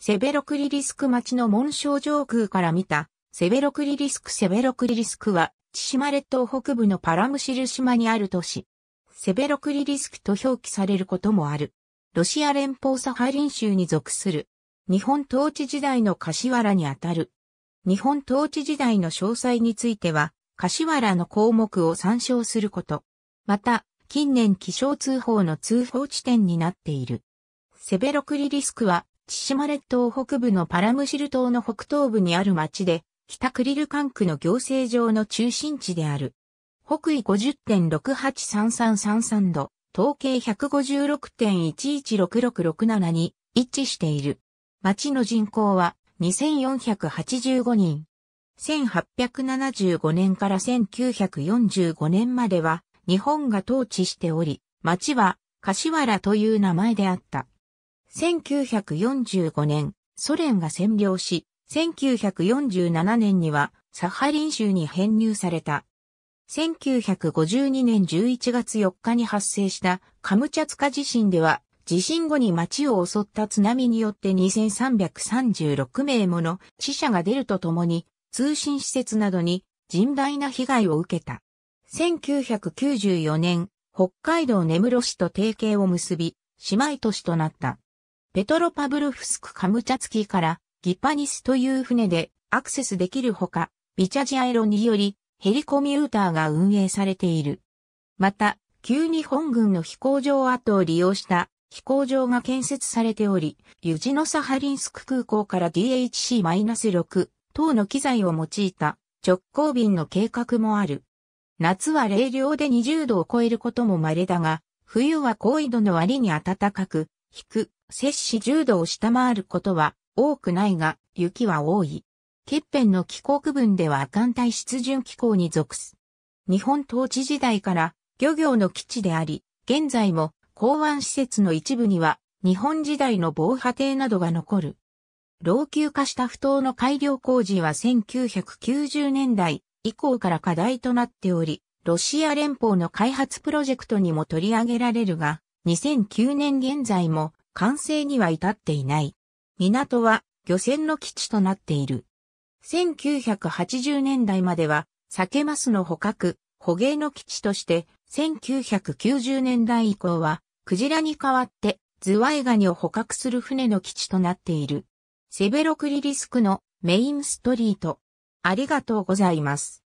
セベロクリリスク町の紋章上空から見た、セベロクリリスクセベロクリリスクは、千島列島北部のパラムシル島にある都市。セベロクリリスクと表記されることもある。ロシア連邦サハリン州に属する。日本統治時代の柏原にあたる。日本統治時代の詳細については、柏原の項目を参照すること。また、近年気象通報の通報地点になっている。セベロクリリスクは千島列島北部のパラムシル島の北東部にある町で、北クリル管区の行政上の中心地である。北緯50.683333度、統計156.116667に位置している。町の人口は2485人。1875年から1945年までは日本が統治しており、町は柏原という名前であった。1945年、ソ連が占領し、1947年にはサハリン州に編入された。1952年11月4日に発生したカムチャツカ地震では、地震後に町を襲った津波によって2336名もの死者が出るとともに、通信施設などに甚大な被害を受けた。1994年、北海道根室市と提携を結び、姉妹都市となった。ペトロパブルフスク・カムチャツキーからギパニスという船でアクセスできるほか、ビチャジアエロによりヘリコミューターが運営されている。また、旧日本軍の飛行場跡を利用した飛行場が建設されており、ユジノサハリンスク空港から DHC-6 等の機材を用いた直行便の計画もある。夏は冷涼で20度を超えることも稀だが、冬は高緯度の割に暖かく、低摂氏10度を下回ることは多くないが、雪は多い。欠片の気候区分では亜寒帯湿潤気候に属す。日本統治時代から漁業の基地であり、現在も港湾施設の一部には日本時代の防波堤などが残る。老朽化した不当の改良工事は1990年代以降から課題となっており、ロシア連邦の開発プロジェクトにも取り上げられるが、2009年現在も完成には至っていない。港は漁船の基地となっている。1980年代までは、酒マの捕獲、捕鯨の基地として、1990年代以降は、クジラに代わって、ズワイガニを捕獲する船の基地となっている。セベロクリリスクのメインストリート。ありがとうございます。